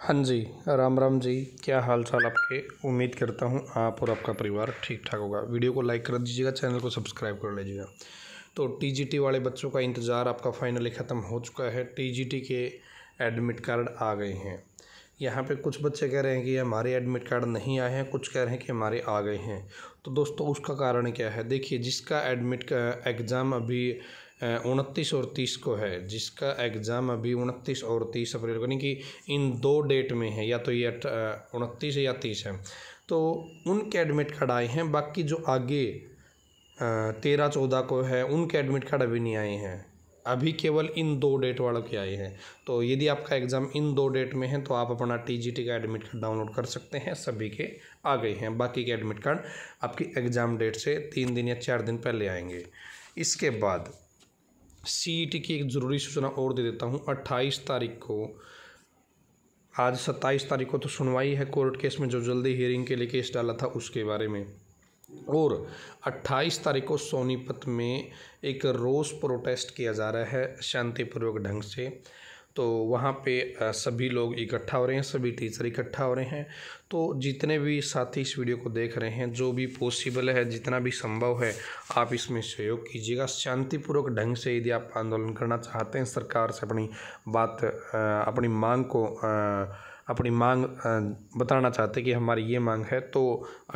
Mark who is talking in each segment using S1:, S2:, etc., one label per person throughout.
S1: हाँ जी राम राम जी क्या हाल चाल आपके उम्मीद करता हूँ आप और आपका परिवार ठीक ठाक होगा वीडियो को लाइक कर दीजिएगा चैनल को सब्सक्राइब कर लीजिएगा तो टीजीटी वाले बच्चों का इंतज़ार आपका फाइनली ख़त्म हो चुका है टीजीटी के एडमिट कार्ड आ गए हैं यहाँ पे कुछ बच्चे कह रहे हैं कि हमारे एडमिट कार्ड नहीं आए हैं कुछ कह रहे हैं कि हमारे आ गए हैं तो दोस्तों उसका कारण क्या है देखिए जिसका एडमिट का एग्ज़ाम अभी उनतीस और तीस को है जिसका एग्ज़ाम अभी उनतीस और तीस अप्रैल को यानी कि इन दो डेट में है या तो ये उनतीस या तीस है तो उनके एडमिट कार्ड आए हैं बाकी जो आगे तेरह चौदह को है उनके एडमिट कार्ड अभी नहीं आए हैं अभी केवल इन दो डेट वालों के आए हैं तो यदि आपका एग्ज़ाम इन दो डेट में है तो आप अपना टीजीटी का एडमिट कार्ड डाउनलोड कर सकते हैं सभी के आ गए हैं बाकी के एडमिट कार्ड आपकी एग्ज़ाम डेट से तीन दिन या चार दिन पहले आएंगे इसके बाद सी e की एक ज़रूरी सूचना और दे देता हूँ अट्ठाईस तारीख को आज सत्ताईस तारीख को तो सुनवाई है कोर्ट केस में जो जल्दी हियरिंग के लिए केस डाला था उसके बारे में और 28 तारीख को सोनीपत में एक रोज़ प्रोटेस्ट किया जा रहा है शांतिपूर्वक ढंग से तो वहाँ पे सभी लोग इकट्ठा हो रहे हैं सभी टीचर इकट्ठा हो रहे हैं तो जितने भी साथी इस वीडियो को देख रहे हैं जो भी पॉसिबल है जितना भी संभव है आप इसमें सहयोग कीजिएगा शांतिपूर्वक ढंग से यदि आप आंदोलन करना चाहते हैं सरकार से अपनी बात अपनी मांग को अपनी मांग बताना चाहते कि हमारी ये मांग है तो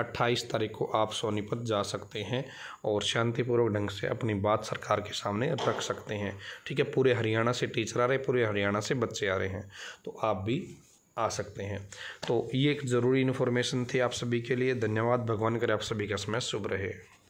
S1: 28 तारीख को आप सोनीपत जा सकते हैं और शांतिपूर्वक ढंग से अपनी बात सरकार के सामने रख सकते हैं ठीक है पूरे हरियाणा से टीचर आ रहे हैं पूरे हरियाणा से बच्चे आ रहे हैं तो आप भी आ सकते हैं तो ये एक ज़रूरी इन्फॉर्मेशन थी आप सभी के लिए धन्यवाद भगवान करे आप सभी का समय शुभ रहे